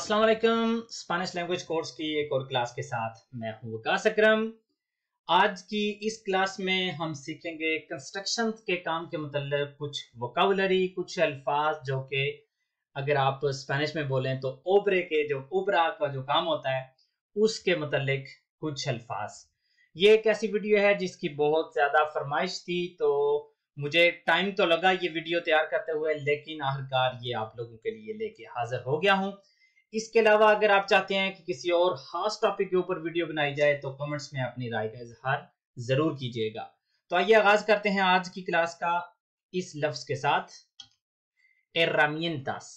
अस्सलाम वालेकुम Spanish language course की एक और क्लास के साथ मैं हूं विकास अक्रम आज की इस क्लास में हम सीखेंगे कंस्ट्रक्शन के काम के मतलब कुछ वोकाबलरी कुछ अल्फाज जो के अगर आप स्पेनिश में बोलें तो ओबरे के जो ओबरा का जो काम होता है उसके मतलब कुछ अल्फाज ये एक ऐसी वीडियो है जिसकी बहुत ज़्यादा फरमाइश थी तो मुझे टाइम तो लगा ये वीडियो तैयार करते हुए लेकिन आखिरकार ये आप लोगों के लिए लेके हाजिर हो गया हूँ इसके अलावा अगर आप चाहते हैं कि किसी और खास टॉपिक के ऊपर वीडियो बनाई जाए तो कमेंट्स में अपनी राय का इजहार जरूर कीजिएगा तो आइए आगाज करते हैं आज की क्लास का इस लफ्ज के साथ एर्रामियंतास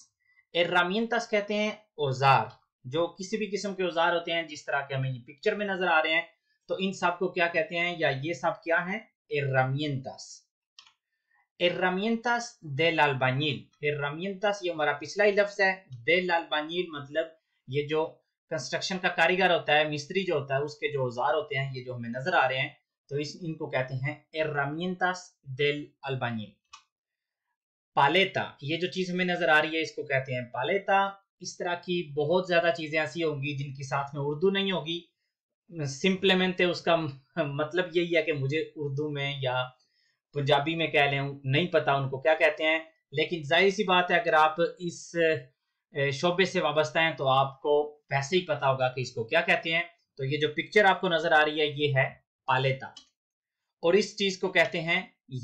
एर्रामियंतास कहते हैं औजार जो किसी भी किस्म के औजार होते हैं जिस तरह के हमें ये पिक्चर में नजर आ रहे हैं तो इन सब को क्या कहते हैं या ये सब क्या है एर्रामियंतास herramientas del albañil herramientas ये हमारा पिछला ही लफ्ज है del albañil मतलब ये जो कंस्ट्रक्शन का कारीगर होता है मिस्त्री जो होता है उसके जो औजार होते हैं ये जो हमें नजर आ रहे हैं तो इस इनको कहते हैं herramientas del albañil पालेता ये जो चीज हमें नजर आ रही है इसको कहते हैं पालेता इस तरह की बहुत ज्यादा चीजें ऐसी होंगी जिनकी साथ में उर्दू नहीं होगी सिंप्लीमेंट तो उसका मतलब यही है कि मुझे उर्दू में या पंजाबी में कह लें नहीं पता उनको क्या कहते हैं लेकिन जाहिर सी बात है अगर आप इस शोबे से वाबस्ता हैं तो आपको वैसे ही पता होगा कि इसको क्या कहते हैं तो ये जो पिक्चर आपको नजर आ रही है ये है पालेता और इस चीज को कहते हैं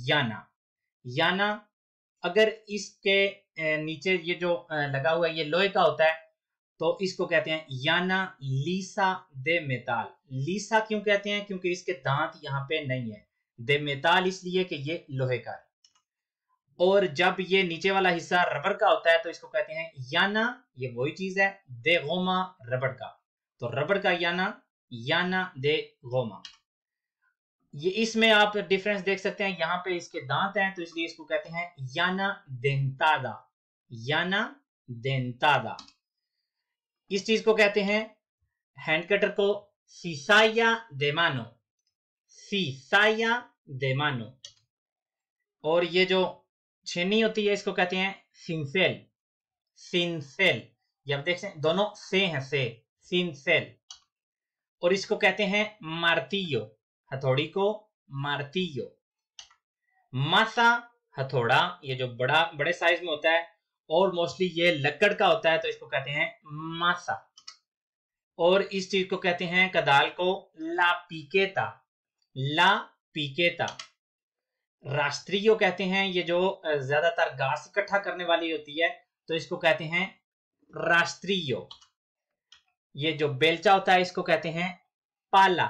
याना याना अगर इसके नीचे ये जो लगा हुआ है ये लोहे का होता है तो इसको कहते हैं याना लीसा दे मेताल लीसा क्यों कहते हैं क्योंकि इसके दांत यहाँ पे नहीं है दे मेताल इसलिए कि ये लोहे का है और जब ये नीचे वाला हिस्सा रबर का होता है तो इसको कहते हैं याना ये वही चीज है दे गोमा रबर का तो रबड़ का याना याना दे गोमा ये इसमें आप डिफरेंस देख सकते हैं यहां पे इसके दांत हैं तो इसलिए इसको कहते हैं याना देंतादा याना देंतादा इस चीज को कहते हैं हैंड कटर को सीसाया देमानो सीसाया de mano. और ये जो छेनी होती है इसको कहते हैं सिंसेल सिंसेल ये आप देख सकते दोनों से हैं से सिंसेल और इसको कहते हैं मार्तियो हथौड़ी को मार्तियो मासा हथौड़ा ये जो बड़ा बड़े साइज में होता है और मोस्टली ये लकड़ का होता है तो इसको कहते हैं मासा और इस चीज को कहते हैं कदाल को ला पीकेता ला पीकेता राष्ट्रीय को कहते हैं ये जो ज्यादातर घास इकट्ठा करने वाली होती है तो इसको कहते हैं राष्ट्रीय ये जो बेलचा होता है इसको कहते हैं पाला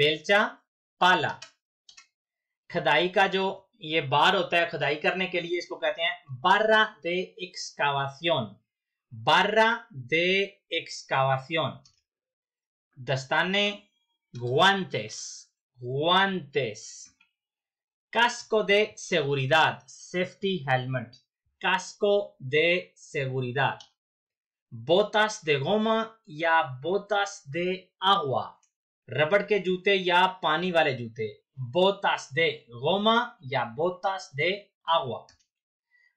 बेलचा पाला खदाई का जो ये बार होता है खुदाई करने के लिए इसको कहते हैं बारा दे एक्सकावासियोन बारा दे एक्सकावासियोन दस्ताने गुआंतेस guantes, casco de seguridad, safety helmet, casco de seguridad, botas de goma y botas de agua, rubber yute. जूते y पानी botas de goma y botas de agua,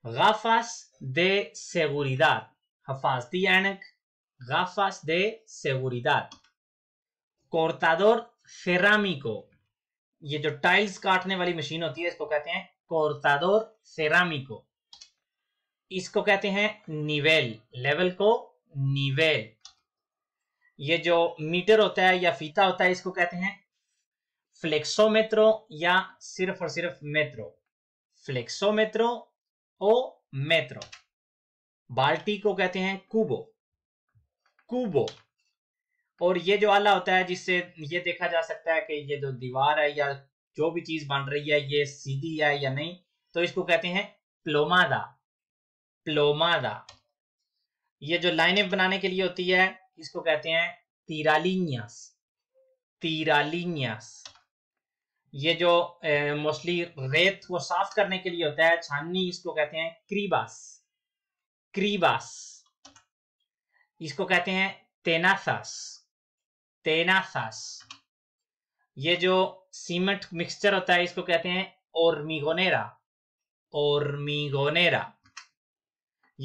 gafas de seguridad, gafas gafas de seguridad, cortador cerámico ये जो tiles काटने वाली machine होती है इसको कहते हैं कोर्तादोर सेरामिको इसको कहते हैं निवेल लेवल को निवेल ये जो मीटर होता है या फीता होता है इसको कहते हैं फ्लेक्सोमेट्रो या सिर्फ और सिर्फ मेट्रो फ्लेक्सोमेट्रो ओ मेट्रो बाल्टी को कहते हैं कुबो कुबो और ये जो आला होता है जिससे ये देखा जा सकता है कि ये जो दीवार है या जो भी चीज बन रही है ये सीधी है या नहीं तो इसको कहते हैं प्लोमादा प्लोमादा ये जो लाइनें बनाने के लिए होती है इसको कहते हैं तीरालिनियस तीरालिनियस ये जो मोस्टली रेत को साफ करने के लिए होता है छाननी इसको कहते हैं क्रीबास क्रीबास इसको कहते हैं तेनासास तेनाजास ये जो सीमेंट मिक्सचर होता है इसको कहते हैं ओरमिगोनेरा ओरमिगोनेरा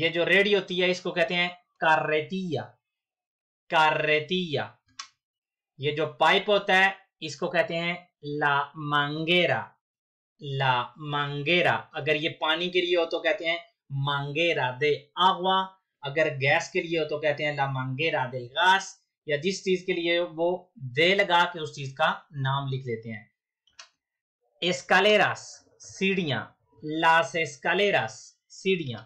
ये जो रेडी होती है इसको कहते हैं कार्रेटिया कार्रेटिया ये जो पाइप होता है इसको कहते हैं ला मांगेरा ला मांगेरा अगर ये पानी के लिए हो तो कहते हैं मांगेरा दे आगवा अगर गैस के लिए हो तो कहते हैं ला मांगेरा दे गास या जिस चीज के लिए वो दे लगा के उस चीज का नाम लिख लेते हैं एस्कालेरास सीढ़िया लास एस्कालेरास सीढ़िया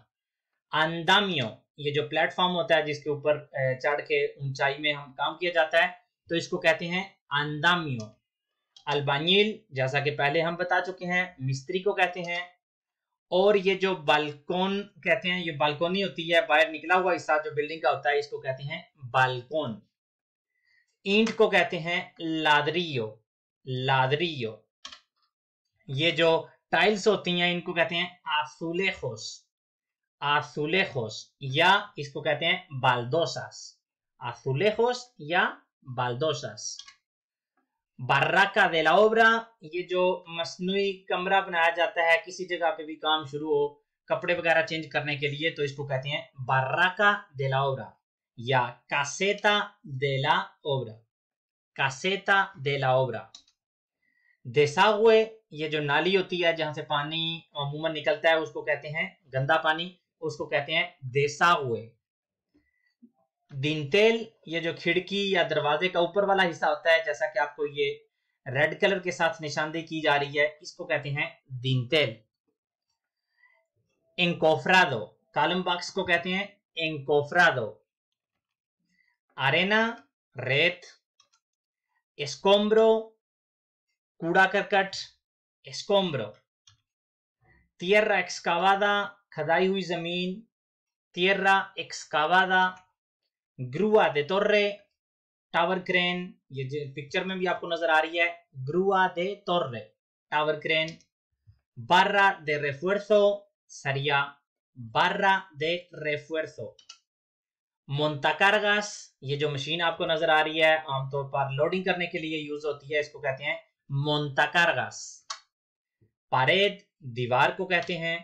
अंदामियो ये जो प्लेटफॉर्म होता है जिसके ऊपर चढ़ के ऊंचाई में हम काम किया जाता है तो इसको कहते हैं अंदामियो अल्बानील जैसा कि पहले हम बता चुके हैं मिस्त्री को कहते हैं और ये जो बालकोन कहते हैं ये बालकोनी होती है बाहर निकला हुआ हिस्सा जो बिल्डिंग का होता है इसको कहते हैं बालकोन ईंट को कहते हैं लादरियो लादरियो ये जो टाइल्स होती हैं इनको कहते हैं आसूले आसूलेखोस या इसको कहते हैं आसूले आसूलेखोस या बाल्डोसास बार्राका ओबरा ये जो मसनू कमरा बनाया जाता है किसी जगह पे भी काम शुरू हो कपड़े वगैरह चेंज करने के लिए तो इसको कहते हैं बार्राका ओबरा या caseta de la obra. Caseta de la obra. desagüe ये जो नाली होती है जहां से पानी अमूमन निकलता है उसको कहते हैं गंदा पानी उसको कहते हैं देसागुए दिनतेल ये जो खिड़की या दरवाजे का ऊपर वाला हिस्सा होता है जैसा कि आपको ये रेड कलर के साथ निशानदेही की जा रही है इसको कहते हैं दिनतेल इंकोफ्रादो कालम बॉक्स को कहते हैं इंकोफ्रादो arena, रेत escombro, कूड़ा करकट escombro, tierra excavada, खदाई हुई जमीन tierra excavada, ग्रुआ दे तोर्रे टावर क्रेन ये पिक्चर में भी आपको नजर आ रही है ग्रुआ दे तोर्रे tower crane barra de refuerzo sería barra de refuerzo मोन्ताकारगास ये जो मशीन आपको नजर आ रही है आमतौर पर लोडिंग करने के लिए यूज होती है इसको कहते हैं मोन्ताकारगास पारेद दीवार को कहते हैं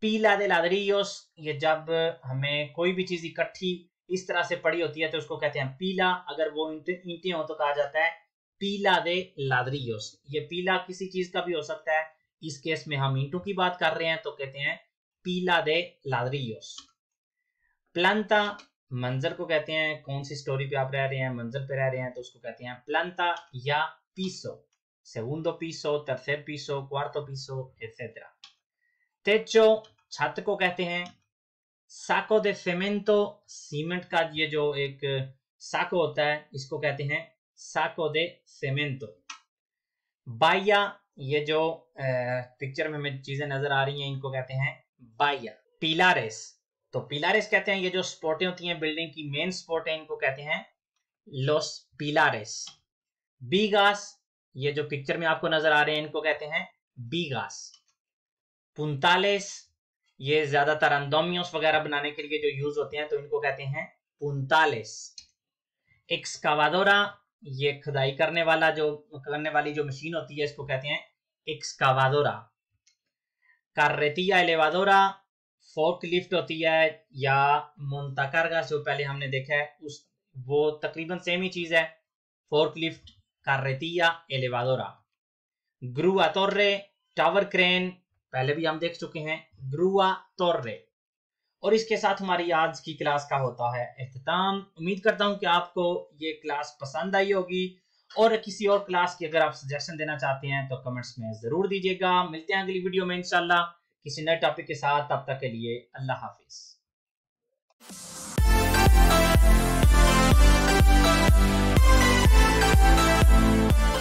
पीला दे लादरीयोस ये जब हमें कोई भी चीज इकट्ठी इस तरह से पड़ी होती है तो उसको कहते हैं पीला अगर वो ईंटे हो तो कहा जाता है पीला दे लादरियोस ये पीला किसी चीज का भी हो सकता है इस केस में हम ईंटों की बात कर रहे हैं तो कहते हैं पीला दे लादरीयोस प्लांता मंजर को कहते हैं कौन सी स्टोरी पे आप रह रहे हैं मंजर पे रह रहे हैं तो उसको कहते हैं प्लांता या पीसो segundo पीसो तरसे पीसो क्वार्टो पीसो एसेट्रा Techo, छत को कहते हैं साको दे सेमेंटो सीमेंट का ये जो एक साको होता है इसको कहते हैं साको दे सेमेंटो बाया ये जो पिक्चर में चीजें नजर आ रही हैं इनको कहते हैं बाया पिलारेस तो पिलारेस कहते हैं ये जो स्पोर्टें होती हैं बिल्डिंग की मेन है इनको कहते हैं लोस पिलारेस बीगास ये जो पिक्चर में आपको नजर आ रहे हैं इनको कहते हैं बीगास पुंतालेस ये ज्यादातर अंदोमियोस वगैरह बनाने के लिए जो यूज होते हैं तो इनको कहते हैं पुंतालेस एक्सकावादोरा ये खुदाई करने वाला जो करने वाली जो मशीन होती है इसको कहते हैं एक्सकावादोरा कार्रेतिया एलेवादोरा फोर्क लिफ्ट होती है या मुंतकारगा जो पहले हमने देखा है उस वो तकरीबन सेम ही चीज़ है फोर्क लिफ्ट कार्रेतिया एलेवादोरा ग्रुआ तोर्रे टावर क्रेन पहले भी हम देख चुके हैं ग्रुआ तोर्रे और इसके साथ हमारी आज की क्लास का होता है अख्ताम उम्मीद करता हूं कि आपको ये क्लास पसंद आई होगी और किसी और क्लास की अगर आप सजेशन देना चाहते हैं तो कमेंट्स में ज़रूर दीजिएगा मिलते हैं अगली वीडियो में इंशाल्लाह किसी नए टॉपिक के साथ तब तक के लिए अल्लाह हाफिज